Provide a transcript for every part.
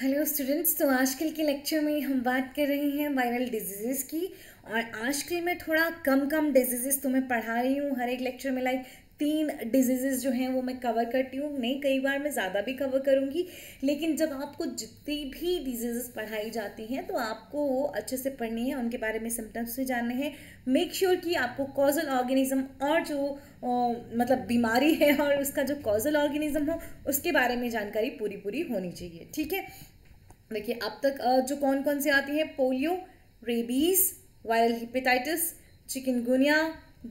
hello students तो आजकल के लेक्चर में हम बात कर रहे हैं वायरल डिजीजेस की और आजकल मैं थोड़ा कम कम डिजीजेस तुम्हें पढ़ा रही हूँ हर एक लेक्चर में लाइक तीन डिजीजेज जो हैं वो मैं कवर करती हूँ नहीं कई बार मैं ज़्यादा भी कवर करूँगी लेकिन जब आपको जितनी भी डिजीजेज पढ़ाई जाती हैं तो आपको वो अच्छे से पढ़नी है उनके बारे में सिम्टम्स भी जानने हैं मेक श्योर sure कि आपको कॉजल ऑर्गेनिज्म और जो ओ, मतलब बीमारी है और उसका जो कॉजल ऑर्गेनिज्म हो उसके बारे में जानकारी पूरी पूरी होनी चाहिए ठीक है देखिए अब तक जो कौन कौन से आती हैं polio rabies viral hepatitis chikungunya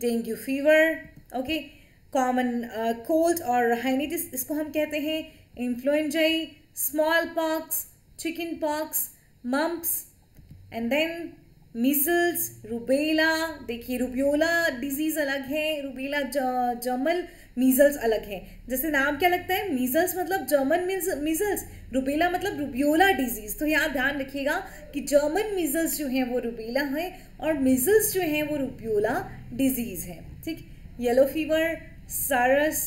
dengue fever okay common cold और हाइनेटिस इसको हम कहते हैं influenza smallpox chickenpox mumps and then measles rubella देखिए रुबियोला डिजीज़ अलग है रुबेला जर्मन मीजल्स अलग है जैसे नाम क्या लगता है मीजल्स मतलब जर्मन मीजल्स रुबेला मतलब रुबियोला डिजीज़ तो यहाँ ध्यान रखिएगा कि जर्मन मीजल्स जो हैं वो रूबेला है और मिजल्स जो हैं वो रुबियोला डिजीज़ है ठीक yellow fever SARS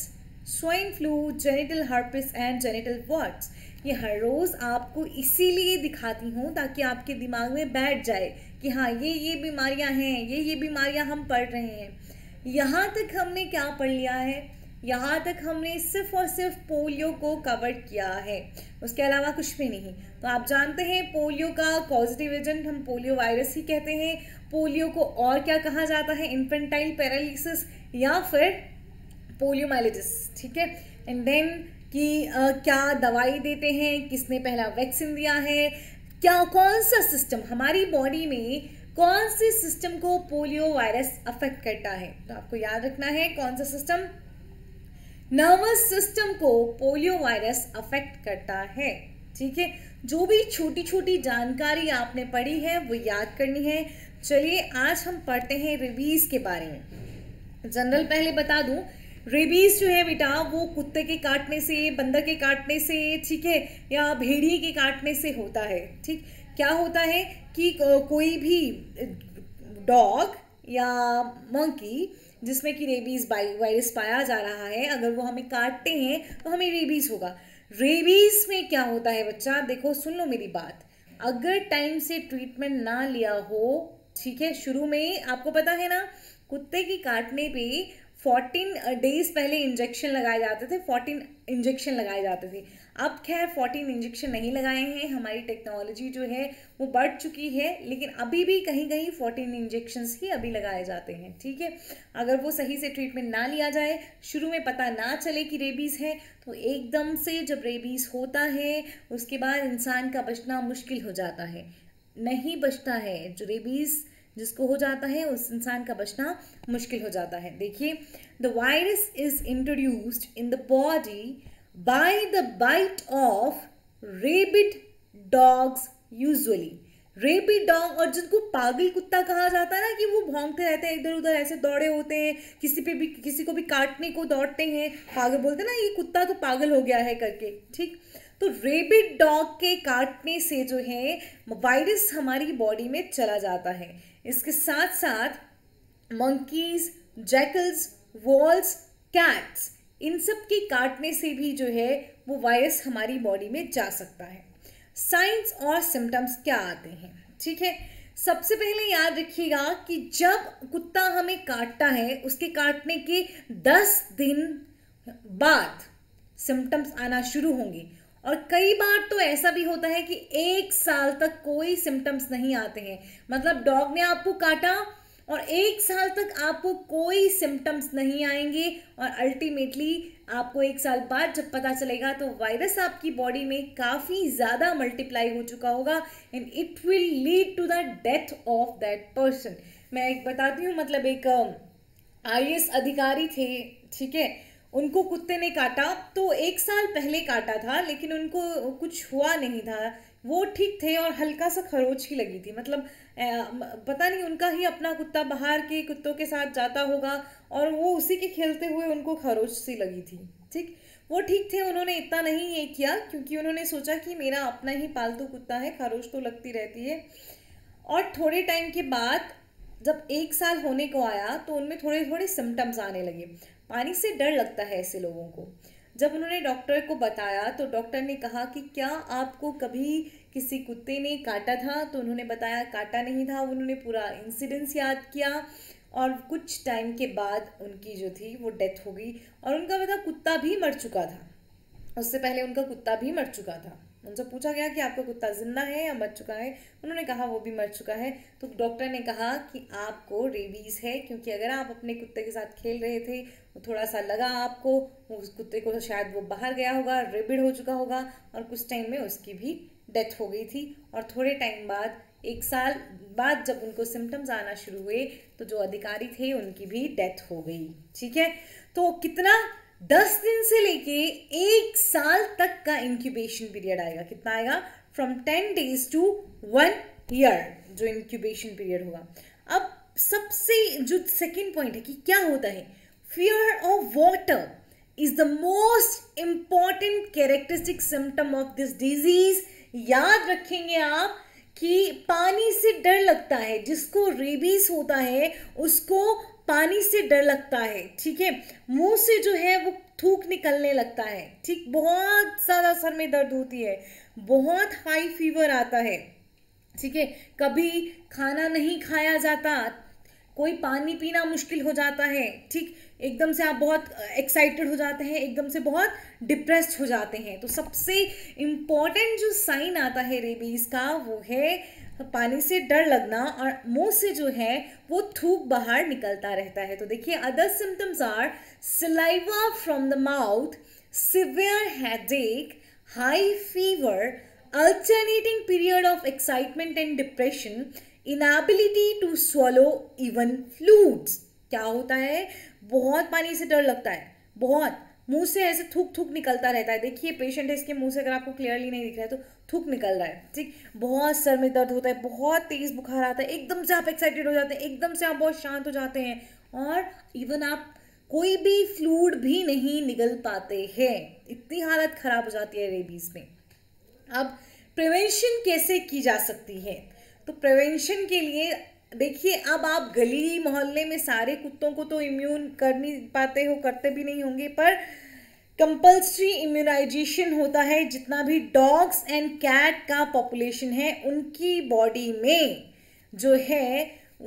swine flu genital herpes and genital warts ये हर रोज़ आपको इसीलिए दिखाती हूँ ताकि आपके दिमाग में बैठ जाए कि हाँ ये ये बीमारियाँ हैं ये ये बीमारियाँ हम पढ़ रहे हैं यहाँ तक हमने क्या पढ़ लिया है यहाँ तक हमने सिर्फ और सिर्फ पोलियो को कवर किया है उसके अलावा कुछ भी नहीं तो आप जानते हैं पोलियो का पॉजिटिव एजेंट हम पोलियो वायरस ही कहते हैं पोलियो को और क्या कहा जाता है इन्फेंटाइल पैरालिसिस या फिर पोलियोमाइलिटिस ठीक है एंड देन कि uh, क्या दवाई देते हैं किसने पहला वैक्सीन दिया है क्या कौन सा सिस्टम हमारी बॉडी में कौन से सिस्टम को पोलियो वायरस अफेक्ट करता है तो आपको याद रखना है कौन सा सिस्टम नर्वस सिस्टम को पोलियो वायरस अफेक्ट करता है ठीक है जो भी छोटी छोटी जानकारी आपने पढ़ी है वो याद करनी है चलिए आज हम पढ़ते हैं रिवीज के बारे में जनरल पहले बता दूं रेबीज जो है बेटा वो कुत्ते के काटने से बंदर के काटने से ठीक है या भेड़िए के काटने से होता है ठीक क्या होता है कि कोई भी डॉग या मंकी जिसमें कि रेबीज वायरस पाया जा रहा है अगर वो हमें काटते हैं तो हमें रेबीज होगा रेबीज में क्या होता है बच्चा देखो सुन लो मेरी बात अगर टाइम से ट्रीटमेंट ना लिया हो ठीक है शुरू में आपको पता है ना कुत्ते की काटने पे फोर्टीन डेज पहले इंजेक्शन लगाए जाते थे फोर्टीन इंजेक्शन लगाए जाते थे अब खैर फोर्टीन इंजेक्शन नहीं लगाए हैं हमारी टेक्नोलॉजी जो है वो बढ़ चुकी है लेकिन अभी भी कहीं कहीं फोर्टीन इंजेक्शन ही अभी लगाए जाते हैं ठीक है अगर वो सही से ट्रीटमेंट ना लिया जाए शुरू में पता ना चले कि रेबीज़ है तो एकदम से जब रेबीज़ होता है उसके बाद इंसान का बचना मुश्किल हो जाता है नहीं बचता है जो रेबीज़ जिसको हो जाता है उस इंसान का बचना मुश्किल हो जाता है देखिए the virus is introduced in the body by the bite of rabid dogs usually rabid dog और जिनको पागल कुत्ता कहा जाता है ना कि वो भोंगते रहते हैं इधर उधर ऐसे दौड़े होते हैं किसी पे भी किसी को भी काटने को दौड़ते हैं पागल बोलते हैं ना ये कुत्ता तो पागल हो गया है करके ठीक तो रेबिड डॉग के काटने से जो है वायरस हमारी बॉडी में चला जाता है इसके साथ साथ मंकीज जैकल्स वॉल्स कैट्स इन सब के काटने से भी जो है वो वायरस हमारी बॉडी में जा सकता है साइंस और सिम्टम्स क्या आते हैं ठीक है सबसे पहले याद रखिएगा कि जब कुत्ता हमें काटता है उसके काटने के दस दिन बाद सिम्टम्स आना शुरू होंगे और कई बार तो ऐसा भी होता है कि एक साल तक कोई सिम्टम्स नहीं आते हैं मतलब डॉग ने आपको काटा और एक साल तक आपको कोई सिम्टम्स नहीं आएंगे और अल्टीमेटली आपको एक साल बाद जब पता चलेगा तो वायरस आपकी बॉडी में काफ़ी ज़्यादा मल्टीप्लाई हो चुका होगा and it will lead to the death of that person मैं एक बताती हूँ मतलब एक आई अधिकारी थे ठीक है उनको कुत्ते ने काटा तो एक साल पहले काटा था लेकिन उनको कुछ हुआ नहीं था वो ठीक थे और हल्का सा खरोच ही लगी थी मतलब पता नहीं उनका ही अपना कुत्ता बाहर के कुत्तों के साथ जाता होगा और वो उसी के खेलते हुए उनको खरोच सी लगी थी ठीक वो ठीक थे उन्होंने इतना नहीं ये किया क्योंकि उन्होंने सोचा कि मेरा अपना ही पालतू कुत्ता है खरोच तो लगती रहती है और थोड़े टाइम के बाद जब एक साल होने को आया तो उनमें थोड़े थोड़े सिम्टम्स आने लगे पानी से डर लगता है ऐसे लोगों को जब उन्होंने डॉक्टर को बताया तो डॉक्टर ने कहा कि क्या आपको कभी किसी कुत्ते ने काटा था तो उन्होंने बताया काटा नहीं था उन्होंने पूरा इंसिडेंस याद किया और कुछ टाइम के बाद उनकी जो थी वो डेथ हो गई और उनका बता मतलब कुत्ता भी मर चुका था उससे पहले उनका कुत्ता भी मर चुका था उनसे पूछा गया कि आपका कुत्ता जिंदा है या मर चुका है उन्होंने कहा वो भी मर चुका है तो डॉक्टर ने कहा कि आपको रेबीज़ है क्योंकि अगर आप अपने कुत्ते के साथ खेल रहे थे थोड़ा सा लगा आपको उस कुत्ते को तो शायद वो बाहर गया होगा रेबिड हो चुका होगा और कुछ टाइम में उसकी भी डेथ हो गई थी और थोड़े टाइम बाद एक साल बाद जब उनको सिम्टम्स आना शुरू हुए तो जो अधिकारी थे उनकी भी डेथ हो गई ठीक है तो कितना दस दिन से लेके एक साल तक का इंक्यूबेशन पीरियड आएगा कितना आएगा from ten days to one year जो इंक्यूबेशन पीरियड होगा अब सबसे जो सेकेंड पॉइंट है कि क्या होता है fear of water is the most important characteristic symptom of this disease याद रखेंगे आप कि पानी से डर लगता है जिसको रेबीज होता है उसको पानी से डर लगता है ठीक है मुंह से जो है वो थूक निकलने लगता है ठीक बहुत ज़्यादा सर में दर्द होती है बहुत हाई फीवर आता है ठीक है कभी खाना नहीं खाया जाता कोई पानी पीना मुश्किल हो जाता है ठीक एकदम से आप बहुत एक्साइटेड हो जाते हैं एकदम से बहुत डिप्रेस्ड हो जाते हैं तो सबसे इम्पॉर्टेंट जो साइन आता है रेबीज़ का वो है तो पानी से डर लगना और मुंह से जो है वो थूक बाहर निकलता रहता है तो देखिए other symptoms are saliva from the mouth severe headache high fever alternating period of excitement and depression inability to swallow even fluids क्या होता है बहुत पानी से डर लगता है बहुत मुंह से ऐसे थूक थूक निकलता रहता है देखिए पेशेंट है इसके मुंह से अगर आपको क्लियरली नहीं दिख रहा है तो थूक निकल रहा है ठीक बहुत सर में दर्द होता है बहुत तेज़ बुखार आता है एकदम से आप एक्साइटेड हो जाते हैं एकदम से आप बहुत शांत हो जाते हैं और इवन आप कोई भी फ्लूड भी नहीं निकल पाते हैं इतनी हालत ख़राब हो जाती है रेबीज़ में अब प्रिवेंशन कैसे की जा सकती है तो प्रिवेंशन के लिए देखिए अब आप गली मोहल्ले में सारे कुत्तों को तो इम्यून कर नहीं पाते हो करते भी नहीं होंगे पर कंपल्सरी इम्यूनाइजेशन होता है जितना भी डॉग्स एंड कैट का पॉपुलेशन है उनकी बॉडी में जो है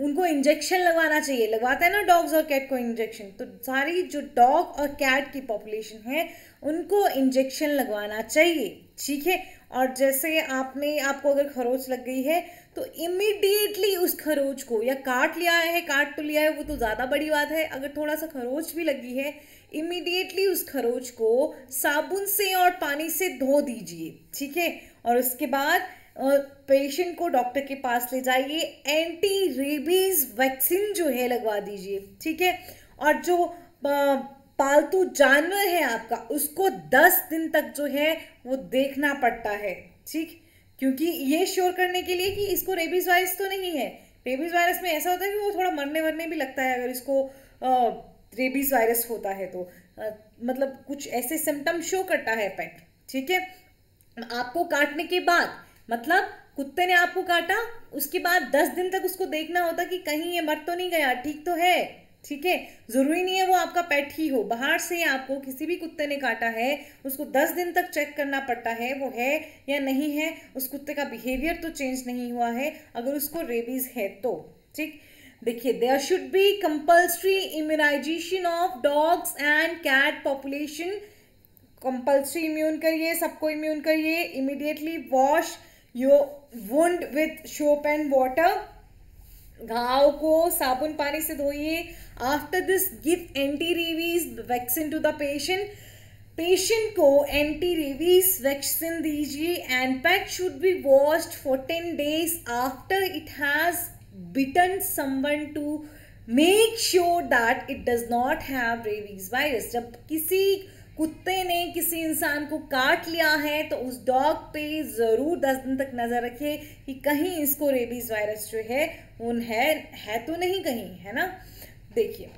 उनको इंजेक्शन लगवाना चाहिए लगवाता है ना डॉग्स और कैट को इंजेक्शन तो सारी जो डॉग और कैट की पॉपुलेशन है उनको इंजेक्शन लगवाना चाहिए ठीक है और जैसे आपने आपको अगर खरोच लग गई है तो इमिडिएटली उस खरोच को या काट लिया है काट तो लिया है वो तो ज़्यादा बड़ी बात है अगर थोड़ा सा खरोच भी लगी है इमिडिएटली उस खरोच को साबुन से और पानी से धो दीजिए ठीक है और उसके बाद पेशेंट को डॉक्टर के पास ले जाइए एंटी रेबीज वैक्सीन जो है लगवा दीजिए ठीक है और जो पालतू जानवर है आपका उसको दस दिन तक जो है वो देखना पड़ता है ठीक क्योंकि ये श्योर करने के लिए कि इसको रेबीज वायरस तो नहीं है रेबीज वायरस में ऐसा होता है कि वो थोड़ा मरने मरने भी लगता है अगर इसको आ, रेबीज वायरस होता है तो आ, मतलब कुछ ऐसे सिम्टम शो करता है पेट ठीक है आपको काटने के बाद मतलब कुत्ते ने आपको काटा उसके बाद दस दिन तक उसको देखना होता कि कहीं ये मर तो नहीं गया ठीक तो है ठीक है ज़रूरी नहीं है वो आपका पेट ही हो बाहर से आपको किसी भी कुत्ते ने काटा है उसको दस दिन तक चेक करना पड़ता है वो है या नहीं है उस कुत्ते का बिहेवियर तो चेंज नहीं हुआ है अगर उसको रेबीज़ है तो ठीक देखिए there should be compulsory immunization of dogs and cat population compulsory immune करिए सबको इम्यून करिए immediately wash your wound with soap and water घाव को साबुन पानी से धोइए after this give anti rabies vaccine to the patient patient को एंटी रेबीज वैक्सीन दीजिए and pack should be washed for ten days after it has bitten someone to make sure that it does not have rabies virus जब किसी कुत्ते ने किसी इंसान को काट लिया है तो उस डॉग पे ज़रूर दस दिन तक नज़र रखे कि कहीं इसको रेबीज वायरस जो है उन है है तो नहीं कहीं है ना देखिए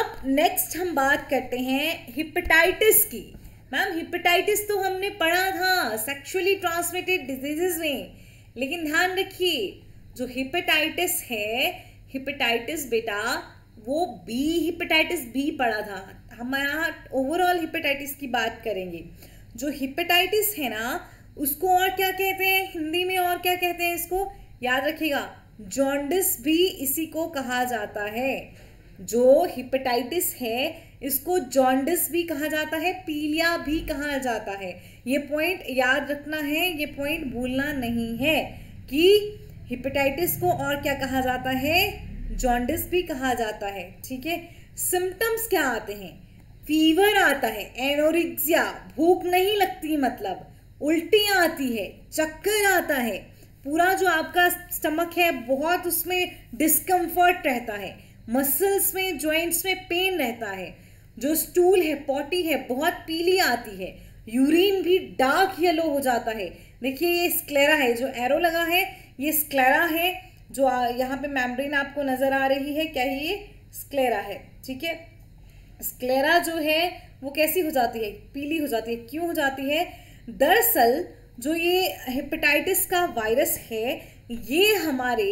अब नेक्स्ट हम बात करते हैं हिपेटाइटिस की मैम हिपेटाइटिस तो हमने पढ़ा था सेक्सुअली ट्रांसमिटेड डिजीजेज में लेकिन ध्यान रखिए जो हिपेटाइटिस है हिपेटाइटिस बेटा वो बी हिपेटाइटिस बी पड़ा था हम यहाँ ओवरऑल हिपेटाइटिस की बात करेंगे जो हिपेटाइटिस है ना उसको और क्या कहते हैं हिंदी में और क्या कहते हैं इसको याद रखिएगा जॉन्डिस भी इसी को कहा जाता है जो हिपेटाइटिस है इसको जॉन्डिस भी कहा जाता है पीलिया भी कहा जाता है ये पॉइंट याद रखना है ये पॉइंट भूलना नहीं है कि हिपेटाइटिस को और क्या कहा जाता है जॉन्डिस भी कहा जाता है ठीक है सिम्टम्स क्या आते हैं फीवर आता है एनोरिक्सिया भूख नहीं लगती मतलब उल्टियाँ आती है चक्कर आता है पूरा जो आपका स्टमक है बहुत उसमें डिस्कम्फर्ट रहता है मसल्स में जॉइंट्स में पेन रहता है जो स्टूल है पॉटी है बहुत पीली आती है यूरिन भी डार्क येलो हो जाता है देखिए ये स्क्लेरा है जो एरो लगा है ये स्क्लेरा है जो यहाँ पे मैमब्रेन आपको नज़र आ रही है क्या ये स्क्लेरा है ठीक है स्क्लेरा जो है वो कैसी हो जाती है पीली हो जाती है क्यों हो जाती है दरअसल जो ये हेपेटाइटिस का वायरस है ये हमारे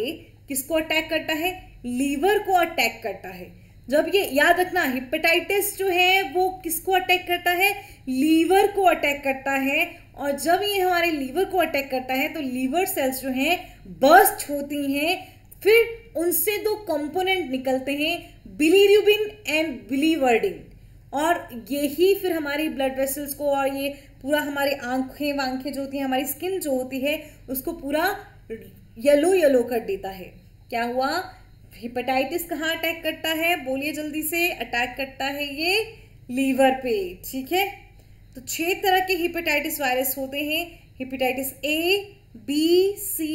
किसको अटैक करता है लीवर को अटैक करता है जब ये याद रखना हेपेटाइटिस जो है वो किसको अटैक करता है लीवर को अटैक करता है और जब ये हमारे लीवर को अटैक करता है तो लीवर सेल्स जो हैं बर्स्ट होती हैं फिर उनसे दो कंपोनेंट निकलते हैं बिलीरुबिन एंड बिलीवर्डिन और यही फिर हमारी ब्लड वेसल्स को और ये पूरा हमारी आंखें वांखें जो होती हैं हमारी स्किन जो होती है उसको पूरा येलो येलो कर देता है क्या हुआ हिपेटाइटिस कहाँ अटैक करता है बोलिए जल्दी से अटैक करता है ये लीवर पे ठीक है तो छह तरह के हिपेटाइटिस वायरस होते हैं hepatitis A B C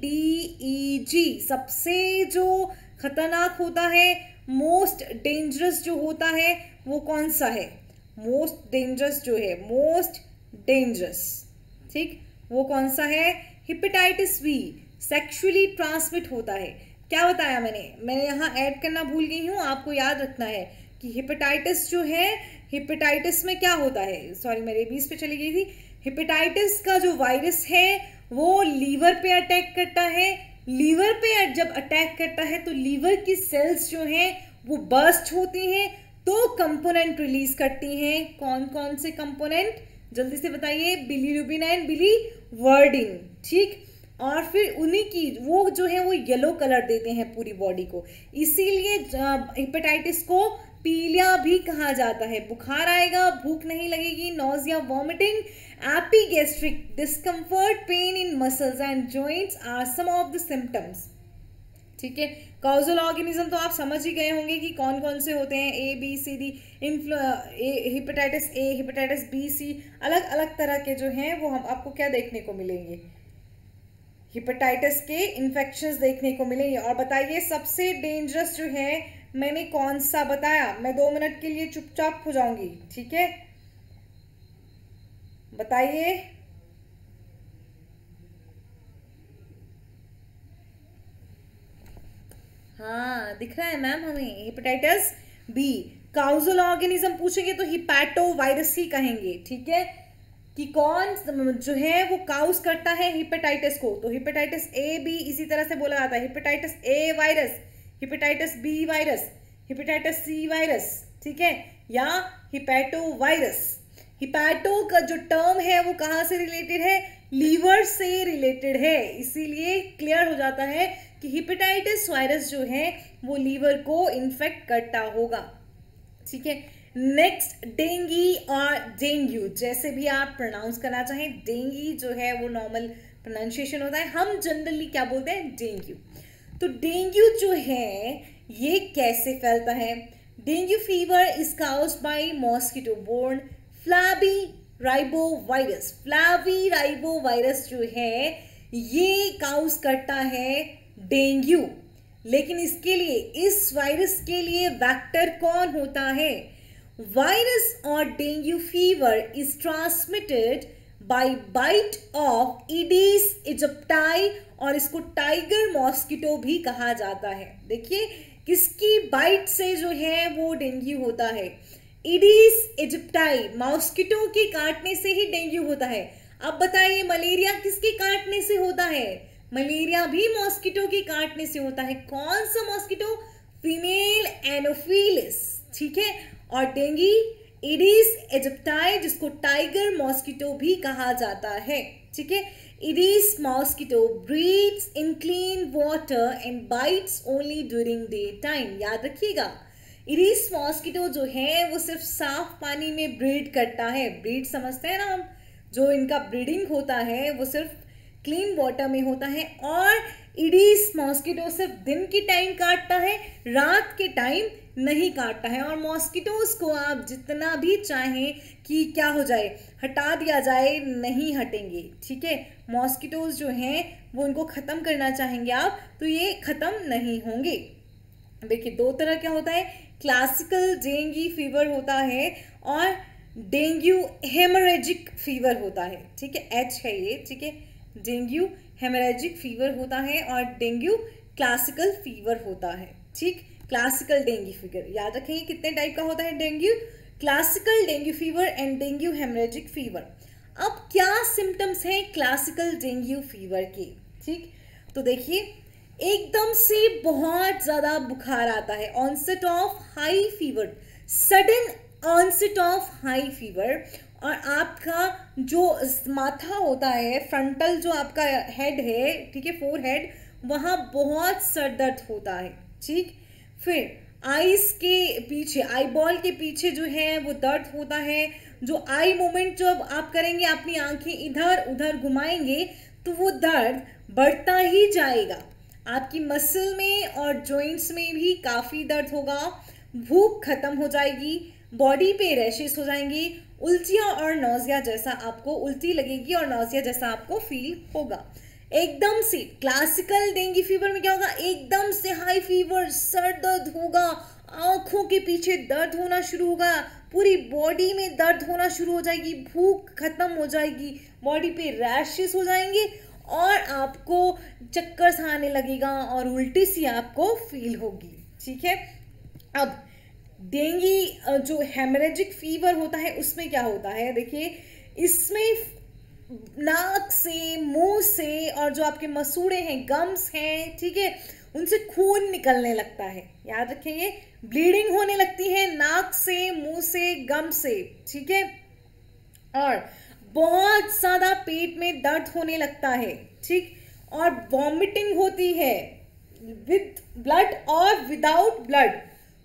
D E G सबसे जो खतरनाक होता है मोस्ट डेंजरस जो होता है वो कौन सा है मोस्ट डेंजरस जो है मोस्ट डेंजरस ठीक वो कौन सा है हिपेटाइटिस वी सेक्सुअली ट्रांसमिट होता है क्या बताया मैंने मैंने यहाँ ऐड करना भूल गई हूँ आपको याद रखना है कि हिपेटाइटिस जो है हिपेटाइटिस में क्या होता है सॉरी मैं रेबीज पे चली गई थी हिपेटाइटिस का जो वायरस है वो लीवर पे अटैक करता है लीवर पे जब अटैक करता है तो लीवर की सेल्स जो हैं वो बर्स्ट होती हैं तो कंपोनेंट रिलीज करती हैं कौन कौन से कंपोनेंट जल्दी से बताइए bilirubin and biliverdin ठीक और फिर उन्हीं की वो जो है वो येलो कलर देते हैं पूरी बॉडी को इसीलिए हिपेटाइटिस को पीलिया भी कहा जाता है बुखार आएगा भूख नहीं लगेगी nausea vomiting epigastric discomfort pain in muscles and joints are some of the symptoms ठीक है कॉजल ऑर्गेनिज्म तो आप समझ ही गए होंगे कि कौन कौन से होते हैं ए बी सी डी इन्फ्लू hepatitis A hepatitis B C अलग अलग तरह के जो हैं वो हम आपको क्या देखने को मिलेंगे हिपेटाइटिस के इन्फेक्शन देखने को मिलेंगे और बताइए सबसे डेंजरस जो है मैंने कौन सा बताया मैं दो मिनट के लिए चुपचाप हो जाऊंगी ठीक है बताइए हाँ दिख रहा है मैम हमें हिपेटाइटिस बी काउजल ऑर्गेनिज्म पूछेंगे तो हिपैटो वायरस ही कहेंगे ठीक है कि कौन जो है वो काउस करता है हिपेटाइटिस को तो हिपेटाइटिस ए भी इसी तरह से बोला जाता है hepatitis A virus hepatitis B virus hepatitis C virus ठीक है या हिपैटो वायरस हिपैटो का जो टर्म है वो कहाँ से रिलेटेड है लीवर से रिलेटेड है इसीलिए क्लियर हो जाता है कि हिपेटाइटिस वायरस जो है वो लीवर को इन्फेक्ट करता होगा ठीक है नेक्स्ट डेंगी और डेंगू जैसे भी आप प्रोनाउंस करना चाहें डेंगी जो है वो नॉर्मल प्रोनाउंसिएशन होता है हम जनरली क्या बोलते हैं डेंगू तो डेंगू जो है ये कैसे फैलता है dengue fever is cause by mosquito borne flavi arbo virus flavi arbo virus जो है ये काउज करता है डेंगू लेकिन इसके लिए इस वायरस के लिए वैक्टर कौन होता है वायरस और dengue fever is transmitted by bite of Aedes aegypti और इसको टाइगर मॉस्किटो भी कहा जाता है देखिए किसकी बाइट से जो है वो डेंगू होता है इडीस इजिप्टाई मॉस्किटो के काटने से ही डेंगू होता है अब बताइए मलेरिया किसके काटने से होता है मलेरिया भी मॉस्किटो के काटने से होता है कौन सा मॉस्किटो फीमेल एनोफीलिस ठीक है और डेंगी इडिस एजिप्टाई जिसको टाइगर मॉस्किटो भी कहा जाता है ठीक है Aedes mosquito breeds in clean water and bites only during day time याद रखिएगा इरीस मॉस्किटो जो है वो सिर्फ साफ पानी में ब्रीड करता है ब्रीड समझते हैं ना हम जो इनका ब्रीडिंग होता है वो सिर्फ क्लीन वाटर में होता है और इडीस मॉस्किटो सिर्फ दिन के टाइम काटता है रात के टाइम नहीं काटता है और मॉस्किटोज को आप जितना भी चाहें कि क्या हो जाए हटा दिया जाए नहीं हटेंगे ठीक है मॉस्किटोज जो हैं वो उनको ख़त्म करना चाहेंगे आप तो ये ख़त्म नहीं होंगे देखिए दो तरह क्या होता है क्लासिकल डेंगी फीवर होता है और डेंगू हेमरेजिक फीवर होता है ठीक है एच है ये ठीक है डेंगू हेमरेजिक फीवर होता है और डेंगू क्लासिकल फीवर होता है ठीक क्लासिकल डेंगू फीवर याद रखेंगे कितने टाइप का होता है dengue classical dengue fever and dengue haemorrhagic fever अब क्या सिम्टम्स हैं क्लासिकल डेंगू फीवर के ठीक तो देखिए एकदम से बहुत ज़्यादा बुखार आता है onset of high fever sudden onset of high fever और आपका जो माथा होता है फ्रंटल जो आपका हेड है ठीक है फोर हेड वहाँ बहुत सर दर्द होता है ठीक फिर आईज के पीछे आई बॉल के पीछे जो है वो दर्द होता है जो आई मूवमेंट जब आप करेंगे अपनी आंखें इधर उधर घुमाएंगे तो वो दर्द बढ़ता ही जाएगा आपकी मसल में और जॉइंट्स में भी काफ़ी दर्द होगा भूख ख़त्म हो जाएगी बॉडी पे रैशेस हो जाएंगी उल्टियाँ और नौजिया जैसा आपको उल्टी लगेगी और नौजिया जैसा आपको फील होगा एकदम से क्लासिकल डेंगू फीवर में क्या होगा एकदम से हाई फीवर सर दर्द होगा आंखों के पीछे दर्द होना शुरू होगा पूरी बॉडी में दर्द होना शुरू हो जाएगी भूख खत्म हो जाएगी बॉडी पे रैशेस हो जाएंगे और आपको चक्कर आने लगेगा और उल्टी सी आपको फील होगी ठीक है अब डेंगी जो हेमरेजिक फीवर होता है उसमें क्या होता है देखिए इसमें नाक से मुंह से और जो आपके मसूड़े हैं गम्स हैं ठीक है उनसे खून निकलने लगता है याद रखें ये ब्लीडिंग होने लगती है नाक से मुंह से गम से ठीक है और बहुत ज़्यादा पेट में दर्द होने लगता है ठीक और वॉमिटिंग होती है विद ब्लड और विदाउट ब्लड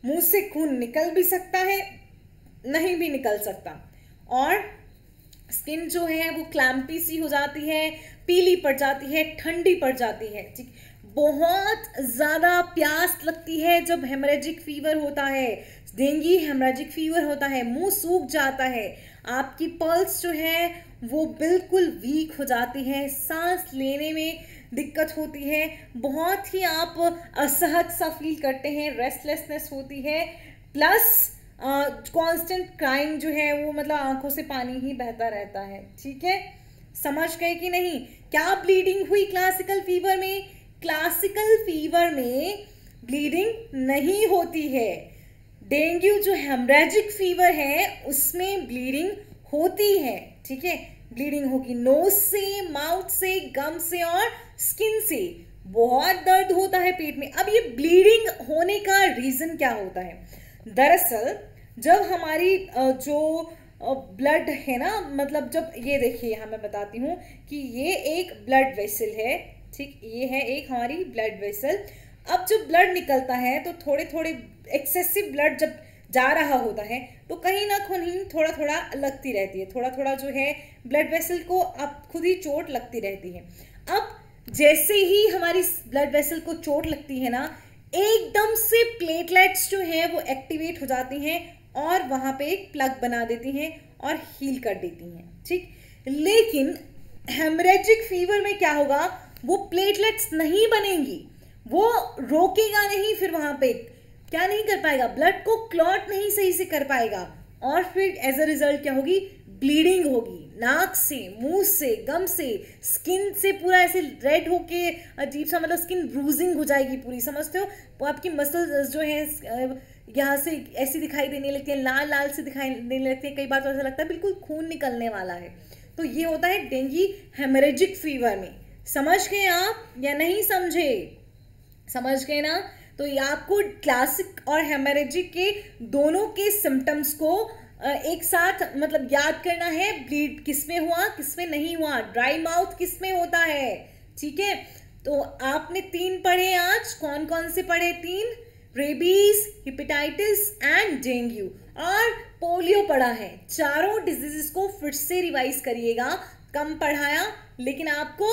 मुंह से खून निकल भी सकता है नहीं भी निकल सकता और स्किन जो है वो क्लैम्पी सी हो जाती है पीली पड़ जाती है ठंडी पड़ जाती है ठीक बहुत ज़्यादा प्यास लगती है जब हेमरेजिक फीवर होता है डेंगी हेमरेजिक फीवर होता है मुंह सूख जाता है आपकी पल्स जो है वो बिल्कुल वीक हो जाती है सांस लेने में दिक्कत होती है बहुत ही आप असहज सा फील करते हैं रेस्टलेसनेस होती है प्लस कांस्टेंट क्राइम जो है वो मतलब आंखों से पानी ही बहता रहता है ठीक है समझ गए कि नहीं क्या ब्लीडिंग हुई क्लासिकल फीवर में क्लासिकल फीवर में ब्लीडिंग नहीं होती है डेंगू जो हेमरेजिक फीवर है उसमें ब्लीडिंग होती है ठीक है ब्लीडिंग होगी नोज से माउथ से गम से और स्किन से बहुत दर्द होता है पेट में अब ये ब्लीडिंग होने का रीज़न क्या होता है दरअसल जब हमारी जो ब्लड है ना मतलब जब ये देखिए यहाँ मैं बताती हूँ कि ये एक ब्लड वेसल है ठीक ये है एक हमारी ब्लड वेसल अब जब ब्लड निकलता है तो थोड़े थोड़े एक्सेसिव ब्लड जब जा रहा होता है तो कहीं ना कहीं थोड़ा थोड़ा लगती रहती है थोड़ा थोड़ा जो है ब्लड वेसल को अब खुद ही चोट लगती रहती है अब जैसे ही हमारी ब्लड वेसल को चोट लगती है ना एकदम से प्लेटलेट्स जो हैं वो एक्टिवेट हो जाती हैं और वहाँ पे एक प्लग बना देती हैं और हील कर देती हैं ठीक लेकिन हेमरेजिक फीवर में क्या होगा वो प्लेटलेट्स नहीं बनेंगी वो रोकेगा नहीं फिर वहाँ पे क्या नहीं कर पाएगा ब्लड को क्लॉट नहीं सही से कर पाएगा और फिर एज अ रिजल्ट क्या होगी ब्लीडिंग होगी नाक से मुंह से गम से स्किन से पूरा ऐसे रेड होके अजीब सा मतलब स्किन ब्रूजिंग हो जाएगी पूरी समझते हो वो तो आपकी मसल्स जो है यहाँ से ऐसी दिखाई देने लगती है लाल लाल से दिखाई देने लगती है कई बार तो ऐसा लगता है बिल्कुल खून निकलने वाला है तो ये होता है डेंगी हेमरेजिक फीवर में समझ गए आप या नहीं समझे समझ गए ना तो ये आपको क्लासिक और हेमरेजिक के दोनों के सिम्टम्स को एक साथ मतलब याद करना है ब्लीड किस में हुआ किस में नहीं हुआ ड्राई माउथ किस में होता है ठीक है तो आपने तीन पढ़े आज कौन कौन से पढ़े तीन रेबीज हिपेटाइटिस एंड डेंगू और पोलियो पढ़ा है चारों डिजीजेस को फिर से रिवाइज करिएगा कम पढ़ाया लेकिन आपको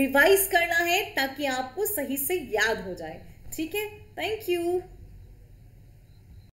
रिवाइज करना है ताकि आपको सही से याद हो जाए ठीक है थैंक यू